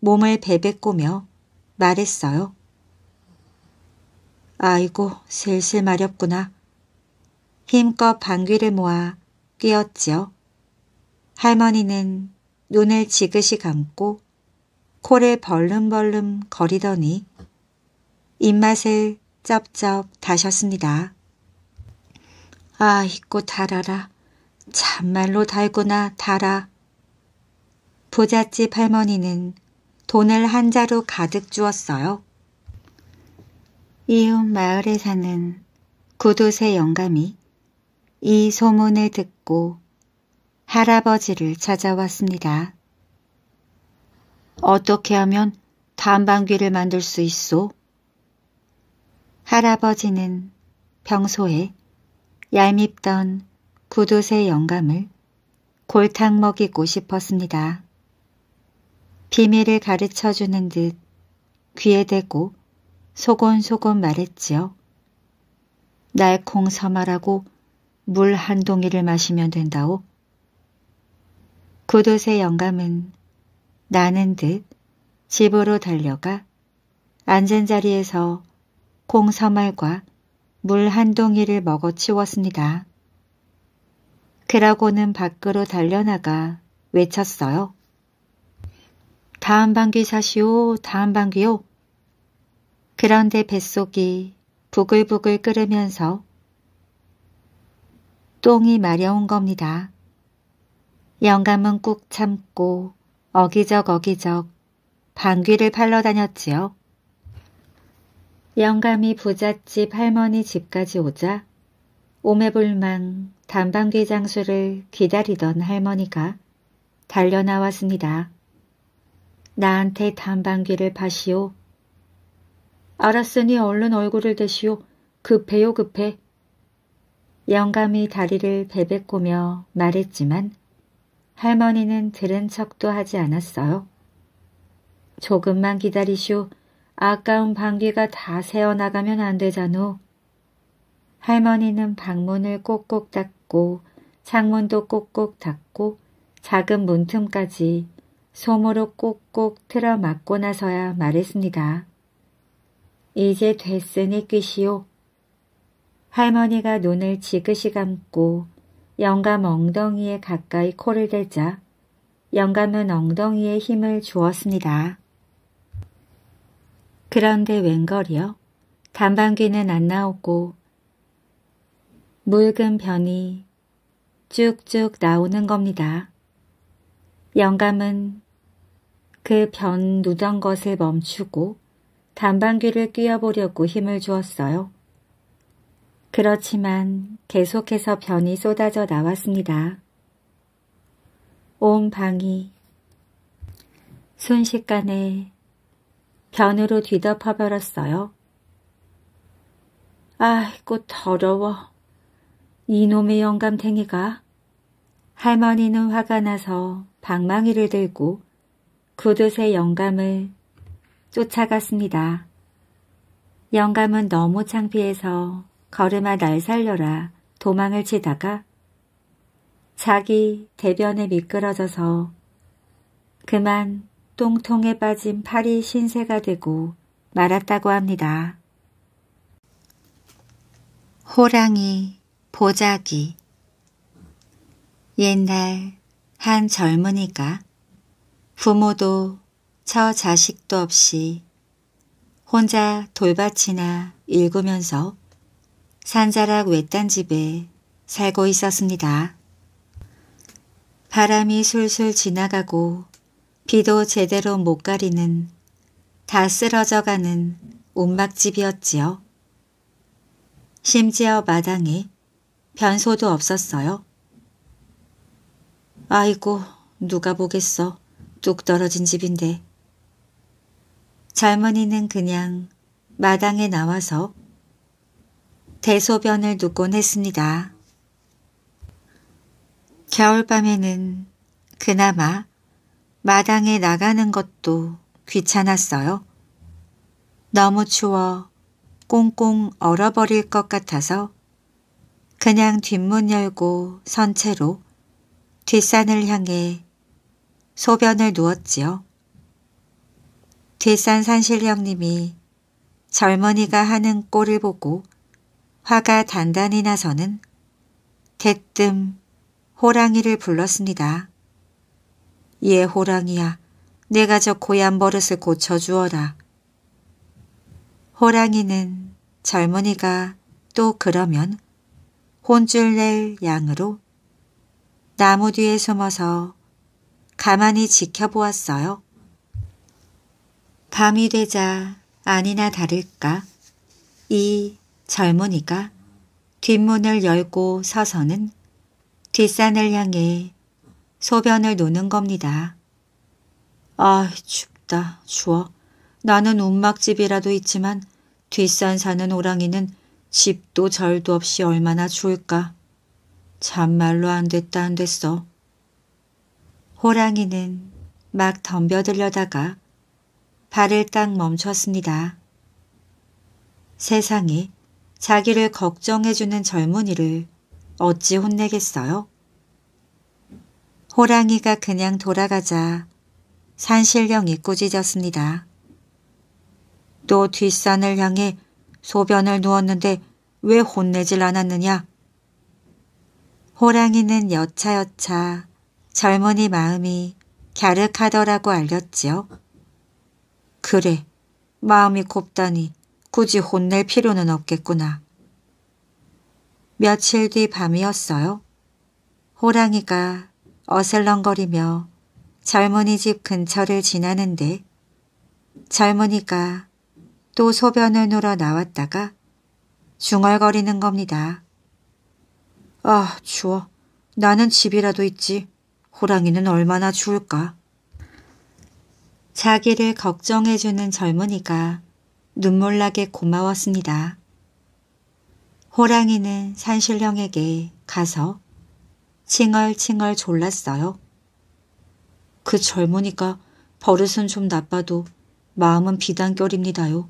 몸을 베베꼬며 말했어요. 아이고 슬슬 마렵구나. 힘껏 방귀를 모아 끼었지요. 할머니는 눈을 지그시 감고 코를 벌름벌름 거리더니 입맛을 쩝쩝 다셨습니다. 아이고 달아라. 참말로 달구나 달아. 부잣집 할머니는 돈을 한 자루 가득 주었어요. 이웃 마을에 사는 구두쇠 영감이 이 소문을 듣고 할아버지를 찾아왔습니다. 어떻게 하면 단방귀를 만들 수 있소? 할아버지는 평소에 얄밉던 구두쇠 영감을 골탕 먹이고 싶었습니다. 비밀을 가르쳐주는 듯 귀에 대고 소곤소곤 말했지요. 날콩 서말하고 물 한 동이를 마시면 된다오. 구둣의 영감은 나는 듯 집으로 달려가 앉은 자리에서 콩 서말과 물 한 동이를 먹어 치웠습니다. 그러고는 밖으로 달려나가 외쳤어요. 다음 방귀 사시오, 다음 방귀요. 그런데 뱃속이 부글부글 끓으면서 똥이 마려운 겁니다. 영감은 꾹 참고 어기적 어기적 방귀를 팔러 다녔지요. 영감이 부잣집 할머니 집까지 오자 오매불망 단방귀 장수를 기다리던 할머니가 달려나왔습니다. 나한테 단방귀를 파시오. 알았으니 얼른 얼굴을 대시오. 급해요 그 급해. 그 영감이 다리를 베베꼬며 말했지만 할머니는 들은 척도 하지 않았어요. 조금만 기다리시오. 아까운 방귀가 다 새어나가면 안 되잖아. 할머니는 방문을 꼭꼭 닫고 창문도 꼭꼭 닫고 작은 문틈까지 솜으로 꼭꼭 틀어 막고 나서야 말했습니다. 이제 됐으니 끝이요. 할머니가 눈을 지그시 감고 영감 엉덩이에 가까이 코를 대자 영감은 엉덩이에 힘을 주었습니다. 그런데 웬걸이요? 단방귀는 안 나오고 묽은 변이 쭉쭉 나오는 겁니다. 영감은 그 변 누던 것을 멈추고 단방귀를 뛰어보려고 힘을 주었어요. 그렇지만 계속해서 변이 쏟아져 나왔습니다. 온 방이 순식간에 변으로 뒤덮어버렸어요. 아이고 더러워. 이놈의 영감탱이가 할머니는 화가 나서 방망이를 들고 구둣의 영감을 쫓아갔습니다. 영감은 너무 창피해서 걸음아 날 살려라 도망을 치다가 자기 대변에 미끄러져서 그만 똥통에 빠진 팔이 신세가 되고 말았다고 합니다. 호랑이, 보자기 옛날 한 젊은이가 부모도 처 자식도 없이 혼자 돌밭이나 일구면서 산자락 외딴 집에 살고 있었습니다. 바람이 술술 지나가고 비도 제대로 못 가리는 다 쓰러져가는 움막집이었지요. 심지어 마당에 변소도 없었어요. 아이고 누가 보겠어. 뚝 떨어진 집인데 젊은이는 그냥 마당에 나와서 대소변을 누곤 했습니다. 겨울밤에는 그나마 마당에 나가는 것도 귀찮았어요. 너무 추워 꽁꽁 얼어버릴 것 같아서 그냥 뒷문 열고 선 채로 뒷산을 향해 소변을 누웠지요. 뒷산 산실령님이 젊은이가 하는 꼴을 보고 화가 단단히 나서는 대뜸 호랑이를 불렀습니다. 예 호랑이야 내가 저 고얀 버릇을 고쳐주어라. 호랑이는 젊은이가 또 그러면 혼줄 낼 양으로 나무 뒤에 숨어서 가만히 지켜보았어요. 밤이 되자 아니나 다를까 이 젊은이가 뒷문을 열고 서서는 뒷산을 향해 소변을 노는 겁니다. 아 춥다 추워 나는 움막집이라도 있지만 뒷산 사는 오랑이는 집도 절도 없이 얼마나 추울까. 참말로 안 됐다 안 됐어. 호랑이는 막 덤벼들려다가 발을 딱 멈췄습니다. 세상이 자기를 걱정해주는 젊은이를 어찌 혼내겠어요? 호랑이가 그냥 돌아가자 산신령이 꾸짖었습니다. 또 뒷산을 향해 소변을 누웠는데 왜 혼내질 않았느냐? 호랑이는 여차여차 젊은이 마음이 갸륵하더라고 알렸지요. 그래, 마음이 곱다니 굳이 혼낼 필요는 없겠구나. 며칠 뒤 밤이었어요. 호랑이가 어슬렁거리며 젊은이 집 근처를 지나는데 젊은이가 또 소변을 누러 나왔다가 중얼거리는 겁니다. 아, 추워. 나는 집이라도 있지. 호랑이는 얼마나 추울까. 자기를 걱정해주는 젊은이가 눈물나게 고마웠습니다. 호랑이는 산신령에게 가서 칭얼칭얼 졸랐어요. 그 젊은이가 버릇은 좀 나빠도 마음은 비단결입니다요.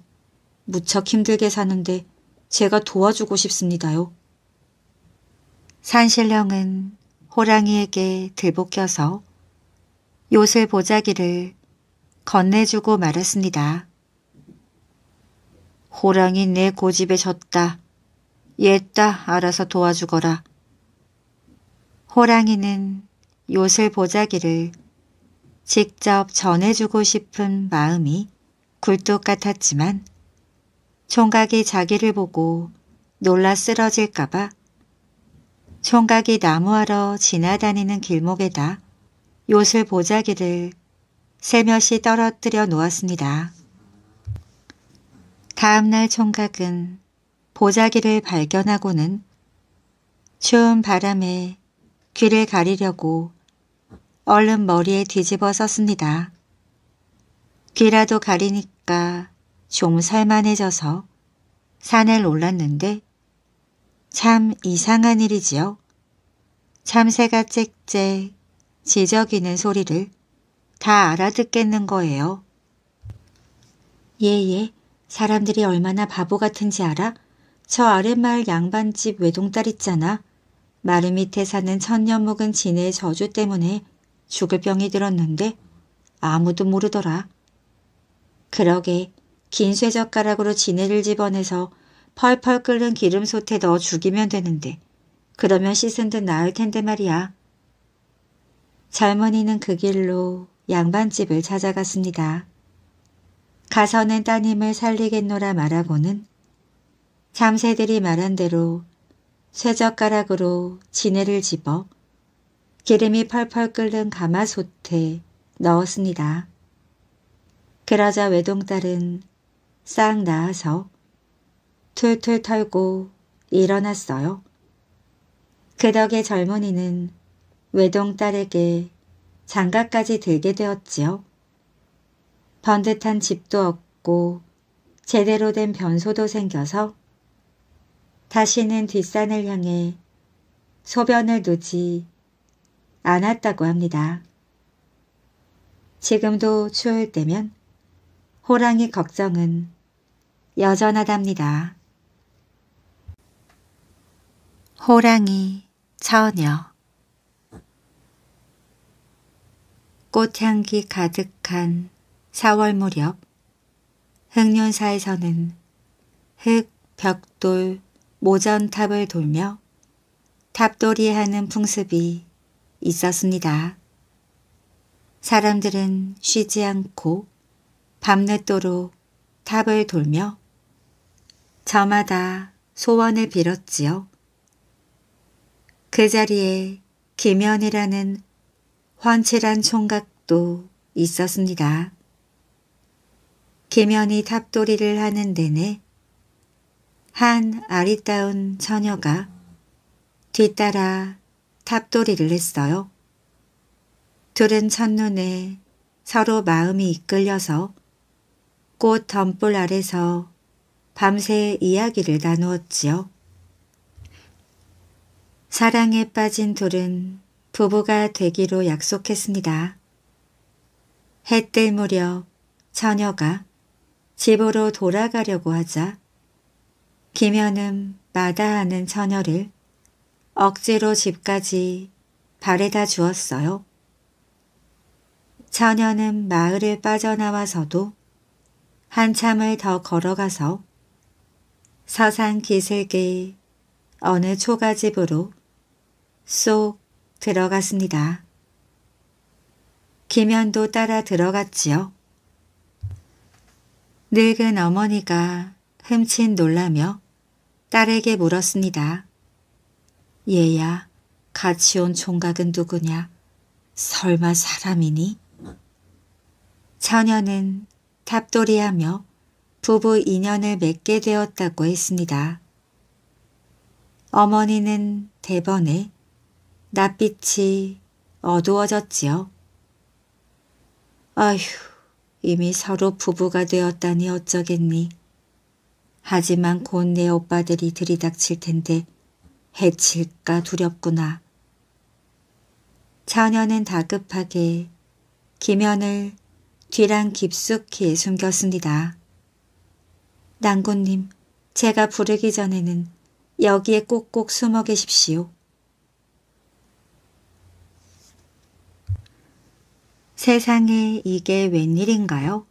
무척 힘들게 사는데 제가 도와주고 싶습니다요. 산신령은 호랑이에게 들볶여서 요술 보자기를 건네주고 말았습니다 호랑이 내 고집에 졌다. 옛다 알아서 도와주거라. 호랑이는 요술 보자기를 직접 전해주고 싶은 마음이 굴뚝 같았지만 총각이 자기를 보고 놀라 쓰러질까봐 총각이 나무하러 지나다니는 길목에다 요술 보자기를 세며시 떨어뜨려 놓았습니다. 다음날 총각은 보자기를 발견하고는 추운 바람에 귀를 가리려고 얼른 머리에 뒤집어 썼습니다. 귀라도 가리니까 좀 살만해져서 산을 올랐는데 참 이상한 일이지요. 참새가 짹짹 지저귀는 소리를 다 알아듣겠는 거예요. 예예, 사람들이 얼마나 바보 같은지 알아? 저 아랫마을 양반집 외동딸 있잖아. 마루 밑에 사는 천년 묵은 진의 저주 때문에 죽을 병이 들었는데 아무도 모르더라. 그러게 긴 쇠젓가락으로 진해를 집어내서 펄펄 끓는 기름솥에 넣어 죽이면 되는데 그러면 씻은 듯 나을 텐데 말이야. 젊은이는 그 길로 양반집을 찾아갔습니다. 가서는 따님을 살리겠노라 말하고는 잠새들이 말한 대로 쇠젓가락으로 지네를 집어 기름이 펄펄 끓는 가마솥에 넣었습니다. 그러자 외동딸은 싹나아서 툴툴 털고 일어났어요. 그 덕에 젊은이는 외동딸에게 장가까지 들게 되었지요. 번듯한 집도 없고 제대로 된 변소도 생겨서 다시는 뒷산을 향해 소변을 놓지 않았다고 합니다. 지금도 추울 때면 호랑이 걱정은 여전하답니다. 호랑이 처녀 꽃향기 가득한 4월 무렵 흑년사에서는 흙, 벽돌, 모전탑을 돌며 탑돌이하는 풍습이 있었습니다. 사람들은 쉬지 않고 밤늦도록 탑을 돌며 저마다 소원을 빌었지요. 그 자리에 김연이라는 헌칠한 총각도 있었습니다. 계면이 탑돌이를 하는 내내 한 아리따운 처녀가 뒤따라 탑돌이를 했어요. 둘은 첫눈에 서로 마음이 이끌려서 꽃 덤불 아래서 밤새 이야기를 나누었지요. 사랑에 빠진 둘은 부부가 되기로 약속했습니다. 해뜰 무렵 처녀가 집으로 돌아가려고 하자 김현은 마다하는 처녀를 억지로 집까지 바래다 주었어요. 처녀는 마을을 빠져나와서도 한참을 더 걸어가서 서산 기슭의 어느 초가집으로 쏙 들어갔습니다. 김현도 따라 들어갔지요. 늙은 어머니가 흠칫 놀라며 딸에게 물었습니다. 얘야, 같이 온 총각은 누구냐? 설마 사람이니? 처녀는 탑돌이하며 부부 인연을 맺게 되었다고 했습니다. 어머니는 대번에 낮빛이 어두워졌지요. 아휴, 이미 서로 부부가 되었다니 어쩌겠니. 하지만 곧 내 오빠들이 들이닥칠 텐데 해칠까 두렵구나. 처녀는 다급하게 김연을 뒤랑 깊숙이 숨겼습니다. 난군님 제가 부르기 전에는 여기에 꼭꼭 숨어 계십시오. 세상에 이게 웬일인가요?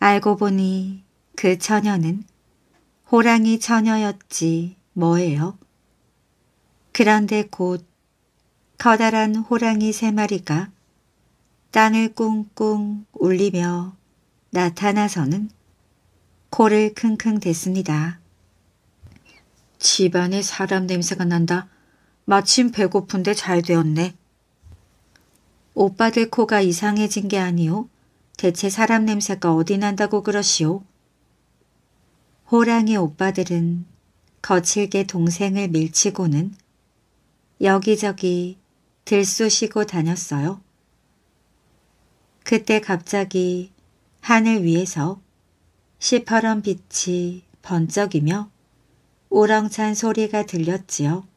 알고 보니 그 처녀는 호랑이 처녀였지 뭐예요. 그런데 곧 커다란 호랑이 세 마리가 땅을 꽁꽁 울리며 나타나서는 코를 킁킁 댔습니다. 집안에 사람 냄새가 난다. 마침 배고픈데 잘 되었네. 오빠들 코가 이상해진 게 아니오. 대체 사람 냄새가 어디 난다고 그러시오. 호랑이 오빠들은 거칠게 동생을 밀치고는 여기저기 들쑤시고 다녔어요. 그때 갑자기 하늘 위에서 시퍼런 빛이 번쩍이며 우렁찬 소리가 들렸지요.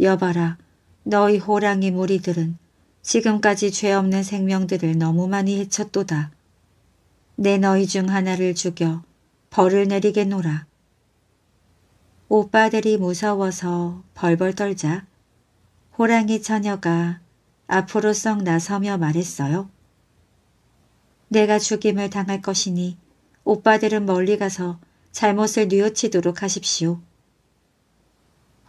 여봐라, 너희 호랑이 무리들은 지금까지 죄 없는 생명들을 너무 많이 해쳤도다. 내 너희 중 하나를 죽여 벌을 내리게노아 오빠들이 무서워서 벌벌 떨자 호랑이 처녀가 앞으로 썩 나서며 말했어요. 내가 죽임을 당할 것이니 오빠들은 멀리 가서 잘못을 뉘우치도록 하십시오.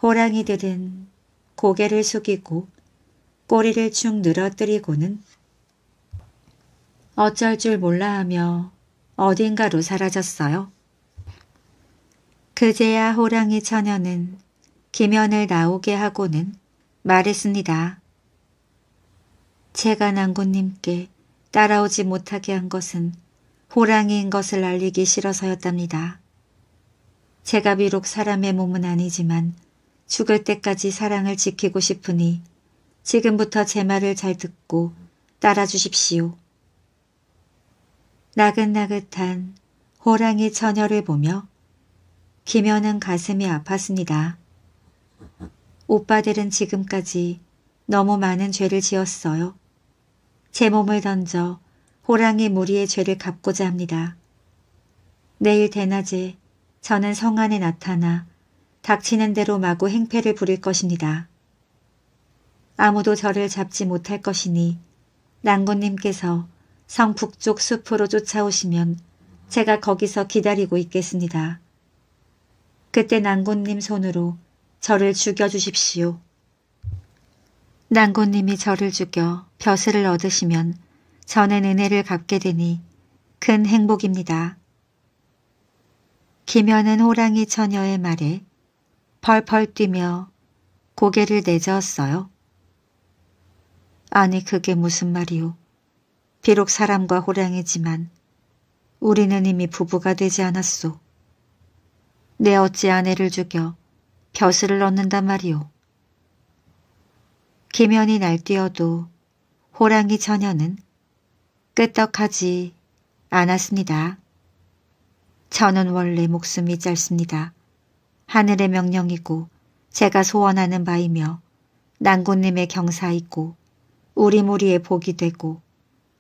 호랑이들은 고개를 숙이고 꼬리를 축 늘어뜨리고는 어쩔 줄 몰라 하며 어딘가로 사라졌어요. 그제야 호랑이 처녀는 김연을 나오게 하고는 말했습니다. 제가 난군님께 따라오지 못하게 한 것은 호랑이인 것을 알리기 싫어서였답니다. 제가 비록 사람의 몸은 아니지만 죽을 때까지 사랑을 지키고 싶으니 지금부터 제 말을 잘 듣고 따라주십시오. 나긋나긋한 호랑이 처녀를 보며 김연은 가슴이 아팠습니다. 오빠들은 지금까지 너무 많은 죄를 지었어요. 제 몸을 던져 호랑이 무리의 죄를 갚고자 합니다. 내일 대낮에 저는 성 안에 나타나 닥치는 대로 마구 행패를 부릴 것입니다. 아무도 저를 잡지 못할 것이니 난군님께서 성 북쪽 숲으로 쫓아오시면 제가 거기서 기다리고 있겠습니다. 그때 난군님 손으로 저를 죽여주십시오. 난군님이 저를 죽여 벼슬을 얻으시면 전엔 은혜를 갚게 되니 큰 행복입니다. 김연은 호랑이 처녀의 말에 펄펄 뛰며 고개를 내저었어요. 아니 그게 무슨 말이오. 비록 사람과 호랑이지만 우리는 이미 부부가 되지 않았소. 내 어찌 아내를 죽여 벼슬을 얻는단 말이오. 김연이 날뛰어도 호랑이 처녀는 끄떡하지 않았습니다. 저는 원래 목숨이 짧습니다. 하늘의 명령이고 제가 소원하는 바이며 난군님의 경사이고 우리 무리의 복이 되고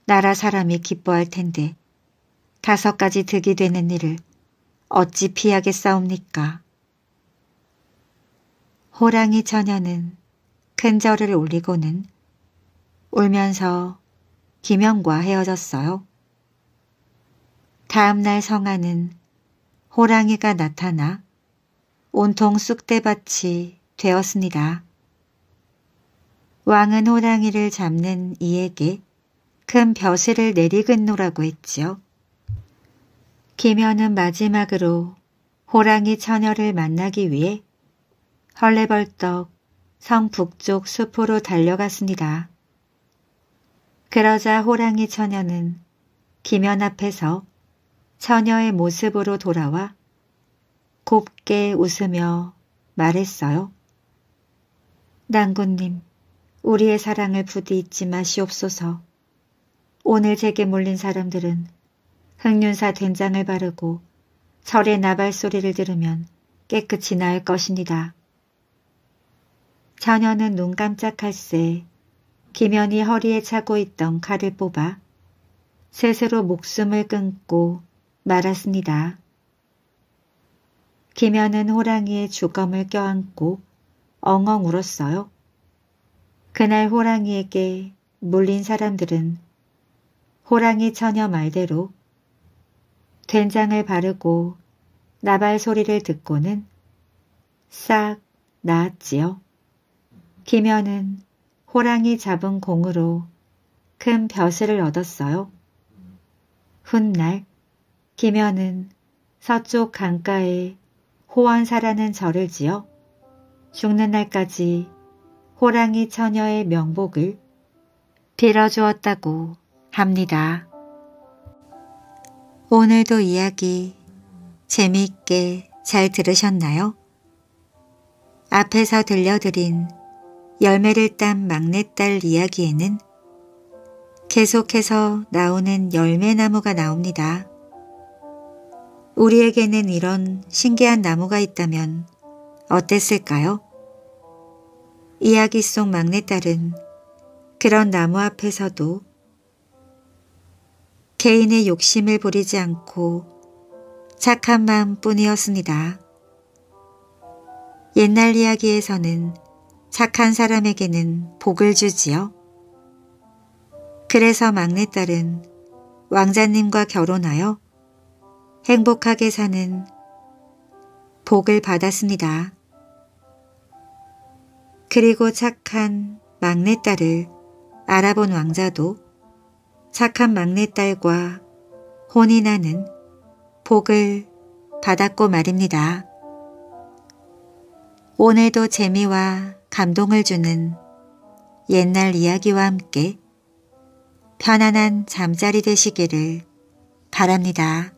나라 사람이 기뻐할 텐데 다섯 가지 득이 되는 일을 어찌 피하게싸웁니까 호랑이 처녀는 큰 절을 올리고는 울면서 김영과 헤어졌어요. 다음날 성아는 호랑이가 나타나 온통 쑥대밭이 되었습니다. 왕은 호랑이를 잡는 이에게 큰 벼슬을 내리긋노라고 했지요. 김현은 마지막으로 호랑이 처녀를 만나기 위해 헐레벌떡 성 북쪽 숲으로 달려갔습니다. 그러자 호랑이 처녀는 김현 앞에서 처녀의 모습으로 돌아와 곱게 웃으며 말했어요. 난군님, 우리의 사랑을 부디 잊지 마시옵소서. 오늘 제게 몰린 사람들은 흑륜사 된장을 바르고 절의 나발 소리를 들으면 깨끗이 나을 것입니다. 자녀는 눈 깜짝할 새 김연이 허리에 차고 있던 칼을 뽑아 스스로 목숨을 끊고 말았습니다. 김연은 호랑이의 주검을 껴안고 엉엉 울었어요. 그날 호랑이에게 물린 사람들은 호랑이 처녀 말대로 된장을 바르고 나발 소리를 듣고는 싹 나았지요. 김현은 호랑이 잡은 공으로 큰 벼슬을 얻었어요. 훗날 김현은 서쪽 강가에 호원사라는 절을 지어 죽는 날까지 호랑이 처녀의 명복을 빌어주었다고 합니다. 오늘도 이야기 재미있게 잘 들으셨나요? 앞에서 들려드린 열매를 딴 막내딸 이야기에는 계속해서 나오는 열매나무가 나옵니다. 우리에게는 이런 신기한 나무가 있다면 어땠을까요? 이야기 속 막내딸은 그런 나무 앞에서도 개인의 욕심을 부리지 않고 착한 마음뿐이었습니다. 옛날 이야기에서는 착한 사람에게는 복을 주지요. 그래서 막내딸은 왕자님과 결혼하여 행복하게 사는 복을 받았습니다. 그리고 착한 막내딸을 알아본 왕자도 착한 막내딸과 혼인하는 복을 받았고 말입니다. 오늘도 재미와 감동을 주는 옛날 이야기와 함께 편안한 잠자리 되시기를 바랍니다.